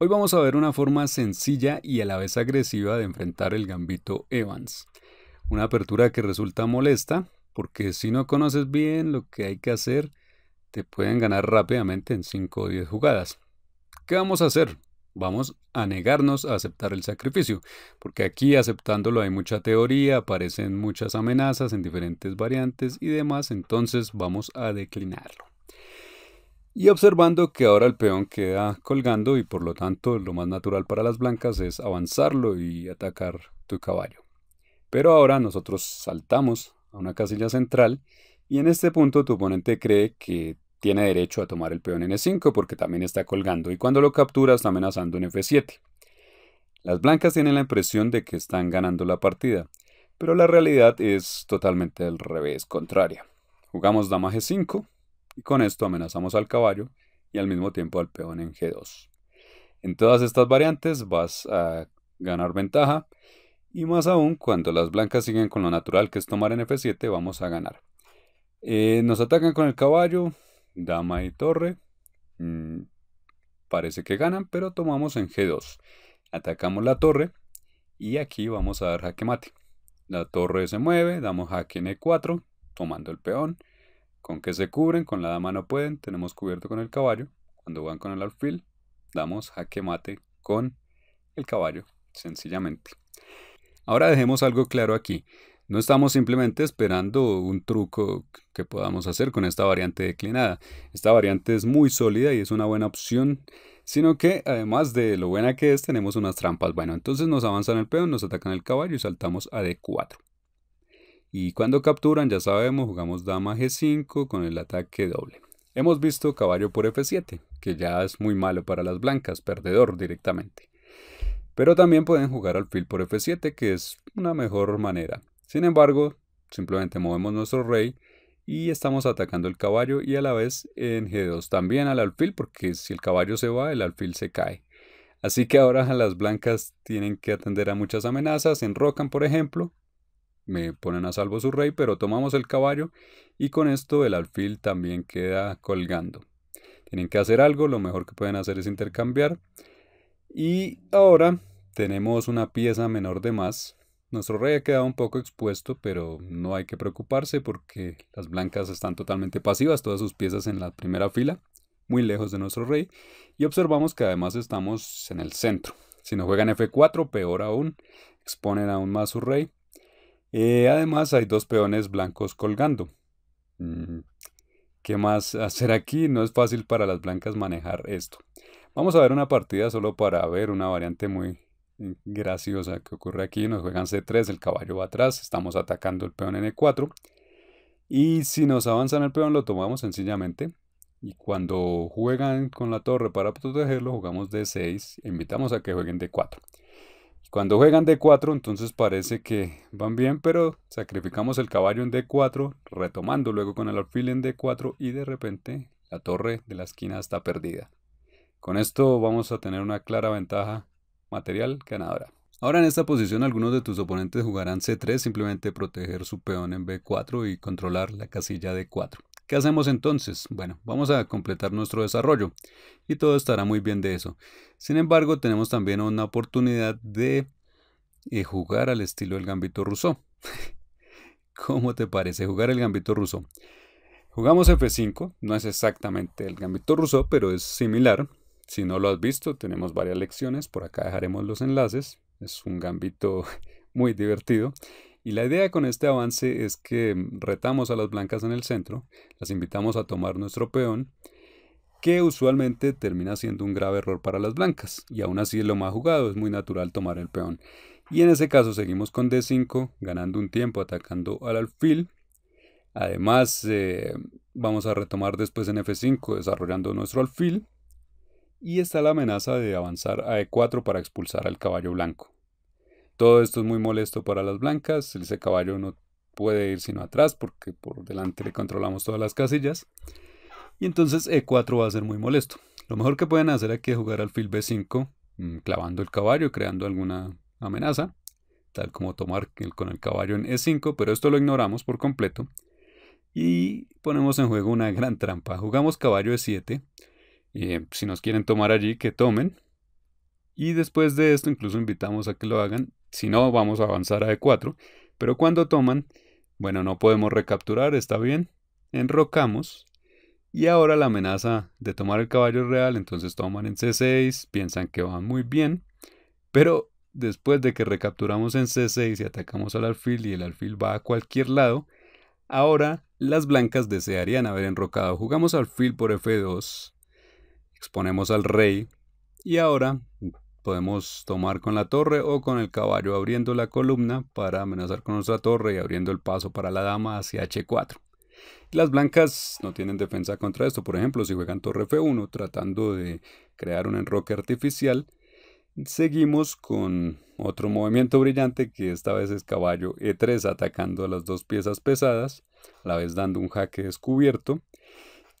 Hoy vamos a ver una forma sencilla y a la vez agresiva de enfrentar el gambito Evans. Una apertura que resulta molesta, porque si no conoces bien lo que hay que hacer, te pueden ganar rápidamente en 5 o 10 jugadas. ¿Qué vamos a hacer? Vamos a negarnos a aceptar el sacrificio, porque aquí aceptándolo hay mucha teoría, aparecen muchas amenazas en diferentes variantes y demás, entonces vamos a declinarlo y observando que ahora el peón queda colgando y por lo tanto lo más natural para las blancas es avanzarlo y atacar tu caballo. Pero ahora nosotros saltamos a una casilla central y en este punto tu oponente cree que tiene derecho a tomar el peón en E5 porque también está colgando y cuando lo captura está amenazando en F7. Las blancas tienen la impresión de que están ganando la partida, pero la realidad es totalmente al revés, contraria. Jugamos dama G5, y con esto amenazamos al caballo y al mismo tiempo al peón en G2. En todas estas variantes vas a ganar ventaja y más aún cuando las blancas siguen con lo natural que es tomar en F7 vamos a ganar. Eh, nos atacan con el caballo, dama y torre. Mm, parece que ganan, pero tomamos en G2. Atacamos la torre y aquí vamos a dar jaque mate. La torre se mueve, damos jaque en E4, tomando el peón con qué se cubren, con la dama no pueden, tenemos cubierto con el caballo, cuando van con el alfil, damos jaque mate con el caballo, sencillamente. Ahora dejemos algo claro aquí. No estamos simplemente esperando un truco que podamos hacer con esta variante declinada. Esta variante es muy sólida y es una buena opción, sino que además de lo buena que es, tenemos unas trampas. Bueno, entonces nos avanzan el peón, nos atacan el caballo y saltamos a D4. Y cuando capturan, ya sabemos, jugamos dama g5 con el ataque doble. Hemos visto caballo por f7, que ya es muy malo para las blancas, perdedor directamente. Pero también pueden jugar alfil por f7, que es una mejor manera. Sin embargo, simplemente movemos nuestro rey y estamos atacando el caballo y a la vez en g2 también al alfil, porque si el caballo se va, el alfil se cae. Así que ahora las blancas tienen que atender a muchas amenazas, enrocan por ejemplo, me ponen a salvo su rey, pero tomamos el caballo y con esto el alfil también queda colgando. Tienen que hacer algo, lo mejor que pueden hacer es intercambiar. Y ahora tenemos una pieza menor de más. Nuestro rey ha quedado un poco expuesto, pero no hay que preocuparse porque las blancas están totalmente pasivas, todas sus piezas en la primera fila, muy lejos de nuestro rey. Y observamos que además estamos en el centro. Si no juegan F4, peor aún, exponen aún más su rey. Eh, además hay dos peones blancos colgando. Mm, ¿Qué más hacer aquí? No es fácil para las blancas manejar esto. Vamos a ver una partida solo para ver una variante muy mm, graciosa que ocurre aquí. Nos juegan C3, el caballo va atrás, estamos atacando el peón en e 4 Y si nos avanzan el peón lo tomamos sencillamente. Y cuando juegan con la torre para protegerlo, jugamos D6, e invitamos a que jueguen D4. Cuando juegan D4, entonces parece que van bien, pero sacrificamos el caballo en D4, retomando luego con el alfil en D4 y de repente la torre de la esquina está perdida. Con esto vamos a tener una clara ventaja material ganadora. Ahora en esta posición algunos de tus oponentes jugarán C3 simplemente proteger su peón en B4 y controlar la casilla D4. ¿Qué hacemos entonces? Bueno, vamos a completar nuestro desarrollo y todo estará muy bien de eso. Sin embargo, tenemos también una oportunidad de eh, jugar al estilo del gambito ruso. ¿Cómo te parece jugar el gambito ruso? Jugamos F5, no es exactamente el gambito ruso, pero es similar. Si no lo has visto, tenemos varias lecciones, por acá dejaremos los enlaces. Es un gambito muy divertido. Y la idea con este avance es que mm, retamos a las blancas en el centro, las invitamos a tomar nuestro peón, que usualmente termina siendo un grave error para las blancas, y aún así es lo más jugado, es muy natural tomar el peón. Y en ese caso seguimos con D5, ganando un tiempo atacando al alfil. Además, eh, vamos a retomar después en F5 desarrollando nuestro alfil. Y está la amenaza de avanzar a E4 para expulsar al caballo blanco. Todo esto es muy molesto para las blancas. Ese caballo no puede ir sino atrás porque por delante le controlamos todas las casillas. Y entonces E4 va a ser muy molesto. Lo mejor que pueden hacer aquí es jugar al fil B5, mm, clavando el caballo, creando alguna amenaza, tal como tomar con el caballo en E5, pero esto lo ignoramos por completo. Y ponemos en juego una gran trampa. Jugamos caballo E7. Eh, si nos quieren tomar allí, que tomen. Y después de esto, incluso invitamos a que lo hagan. Si no, vamos a avanzar a e 4 Pero cuando toman, bueno, no podemos recapturar, está bien. Enrocamos. Y ahora la amenaza de tomar el caballo real, entonces toman en C6, piensan que van muy bien. Pero después de que recapturamos en C6 y atacamos al alfil y el alfil va a cualquier lado, ahora las blancas desearían haber enrocado. Jugamos alfil por F2, exponemos al rey y ahora podemos tomar con la torre o con el caballo abriendo la columna para amenazar con nuestra torre y abriendo el paso para la dama hacia h4. Las blancas no tienen defensa contra esto, por ejemplo, si juegan torre f1 tratando de crear un enroque artificial, seguimos con otro movimiento brillante que esta vez es caballo e3 atacando a las dos piezas pesadas, a la vez dando un jaque descubierto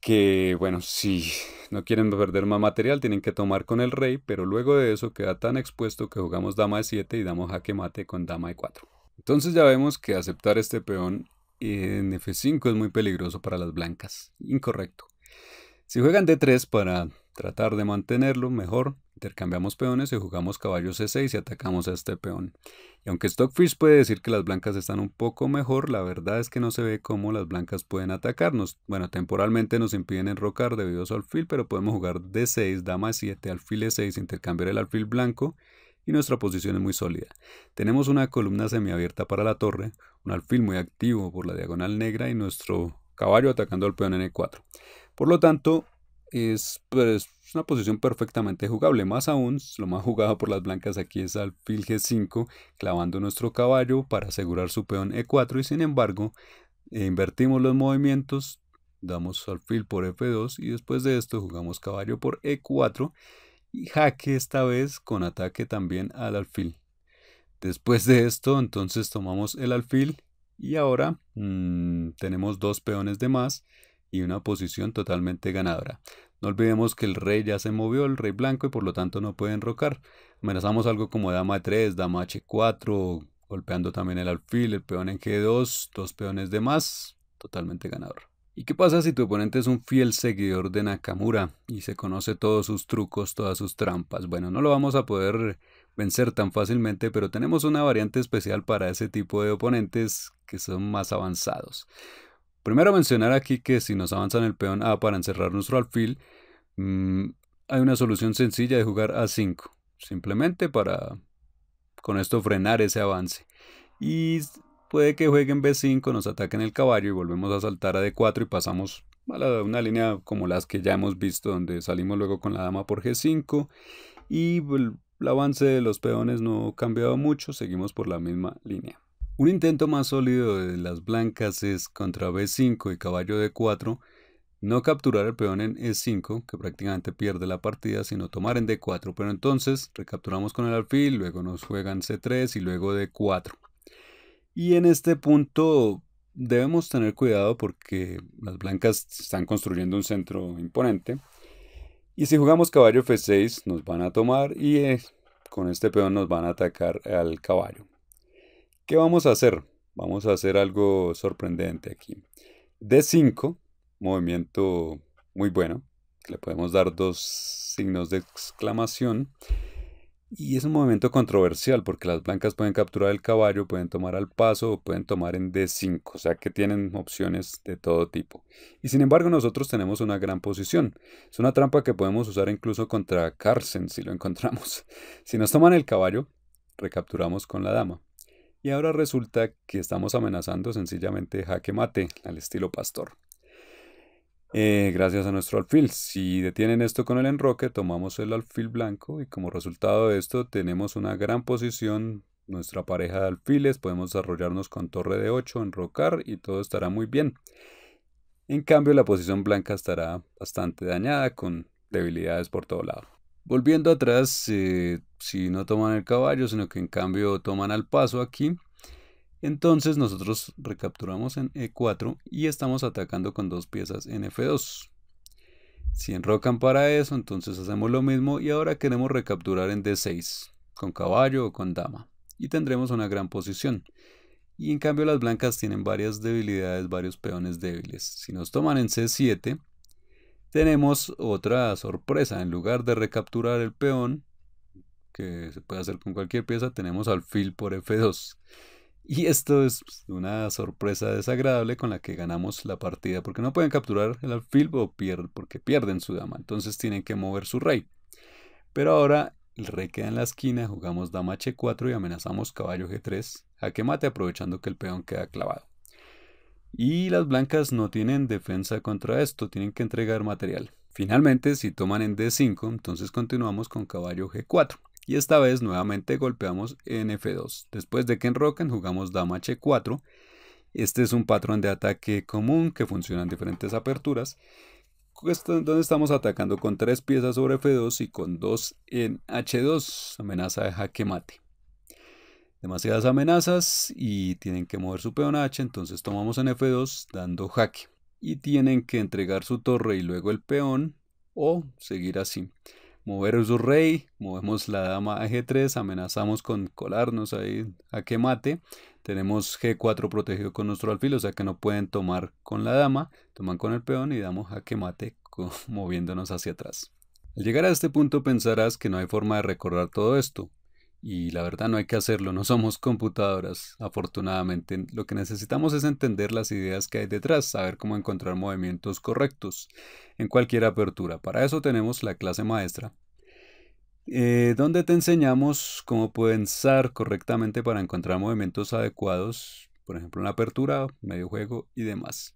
que bueno, si no quieren perder más material, tienen que tomar con el rey, pero luego de eso queda tan expuesto que jugamos dama de 7 y damos jaque mate con dama de 4. Entonces ya vemos que aceptar este peón en F5 es muy peligroso para las blancas. Incorrecto. Si juegan D3 para tratar de mantenerlo mejor, intercambiamos peones y jugamos caballo c6 y atacamos a este peón. Y aunque Stockfish puede decir que las blancas están un poco mejor, la verdad es que no se ve cómo las blancas pueden atacarnos. Bueno, temporalmente nos impiden enrocar debido a su alfil, pero podemos jugar d6, dama 7, alfil e6, intercambiar el alfil blanco y nuestra posición es muy sólida. Tenemos una columna semiabierta para la torre, un alfil muy activo por la diagonal negra y nuestro caballo atacando al peón n4. Por lo tanto, pues, es, una posición perfectamente jugable, más aún, lo más jugado por las blancas aquí es alfil g5, clavando nuestro caballo para asegurar su peón e4 y sin embargo, eh, invertimos los movimientos, damos alfil por f2 y después de esto jugamos caballo por e4 y jaque esta vez con ataque también al alfil. Después de esto entonces tomamos el alfil y ahora mm, tenemos dos peones de más y una posición totalmente ganadora. No olvidemos que el rey ya se movió, el rey blanco, y por lo tanto no puede enrocar. Amenazamos algo como dama 3, dama h4, golpeando también el alfil, el peón en g2, dos peones de más, totalmente ganador. ¿Y qué pasa si tu oponente es un fiel seguidor de Nakamura y se conoce todos sus trucos, todas sus trampas? Bueno, no lo vamos a poder vencer tan fácilmente, pero tenemos una variante especial para ese tipo de oponentes que son más avanzados. Primero mencionar aquí que si nos avanzan el peón A para encerrar nuestro alfil, mm, hay una solución sencilla de jugar A5, simplemente para con esto frenar ese avance. Y puede que jueguen B5, nos ataquen el caballo y volvemos a saltar a D4 y pasamos a una línea como las que ya hemos visto, donde salimos luego con la dama por G5 y el avance de los peones no ha cambiado mucho, seguimos por la misma línea. Un intento más sólido de las blancas es contra B5 y caballo D4, no capturar el peón en E5, que prácticamente pierde la partida, sino tomar en D4, pero entonces recapturamos con el alfil, luego nos juegan C3 y luego D4. Y en este punto debemos tener cuidado porque las blancas están construyendo un centro imponente. Y si jugamos caballo F6 nos van a tomar y eh, con este peón nos van a atacar al caballo. ¿Qué vamos a hacer? Vamos a hacer algo sorprendente aquí. D5, movimiento muy bueno. le podemos dar dos signos de exclamación. Y es un movimiento controversial porque las blancas pueden capturar el caballo, pueden tomar al paso o pueden tomar en D5, o sea que tienen opciones de todo tipo. Y sin embargo nosotros tenemos una gran posición. Es una trampa que podemos usar incluso contra Carson, si lo encontramos. Si nos toman el caballo, recapturamos con la dama. Y ahora resulta que estamos amenazando sencillamente jaque mate al estilo pastor. Eh, gracias a nuestro alfil. Si detienen esto con el enroque, tomamos el alfil blanco y como resultado de esto tenemos una gran posición. Nuestra pareja de alfiles, podemos desarrollarnos con torre de 8, enrocar y todo estará muy bien. En cambio, la posición blanca estará bastante dañada con debilidades por todo lado. Volviendo atrás, eh, si no toman el caballo, sino que en cambio toman al paso aquí, entonces nosotros recapturamos en E4 y estamos atacando con dos piezas en F2. Si enrocan para eso, entonces hacemos lo mismo y ahora queremos recapturar en D6, con caballo o con dama, y tendremos una gran posición. Y en cambio las blancas tienen varias debilidades, varios peones débiles. Si nos toman en C7, tenemos otra sorpresa. En lugar de recapturar el peón, que se puede hacer con cualquier pieza, tenemos alfil por F2. Y esto es pues, una sorpresa desagradable con la que ganamos la partida, porque no pueden capturar el alfil porque pierden su dama, entonces tienen que mover su rey. Pero ahora el rey queda en la esquina, jugamos dama H4 y amenazamos caballo G3, a que mate aprovechando que el peón queda clavado. Y las blancas no tienen defensa contra esto, tienen que entregar material. Finalmente, si toman en D5, entonces continuamos con caballo G4. Y esta vez nuevamente golpeamos en F2. Después de que enroquen, jugamos dama H4. Este es un patrón de ataque común que funciona en diferentes aperturas donde estamos atacando con tres piezas sobre F2 y con dos en H2, amenaza de jaque mate demasiadas amenazas y tienen que mover su peón H, entonces tomamos en F2 dando jaque. Y tienen que entregar su torre y luego el peón o seguir así. Mover su rey, movemos la dama a G3, amenazamos con colarnos ahí a que mate. Tenemos G4 protegido con nuestro alfil, o sea que no pueden tomar con la dama, toman con el peón y damos a que mate moviéndonos hacia atrás. Al llegar a este punto pensarás que no hay forma de recordar todo esto, y la verdad no hay que hacerlo, no somos computadoras, afortunadamente. Lo que necesitamos es entender las ideas que hay detrás, saber cómo encontrar movimientos correctos en cualquier apertura. Para eso tenemos la clase maestra, eh, donde te enseñamos cómo pensar correctamente para encontrar movimientos adecuados, por ejemplo en apertura, medio juego y demás.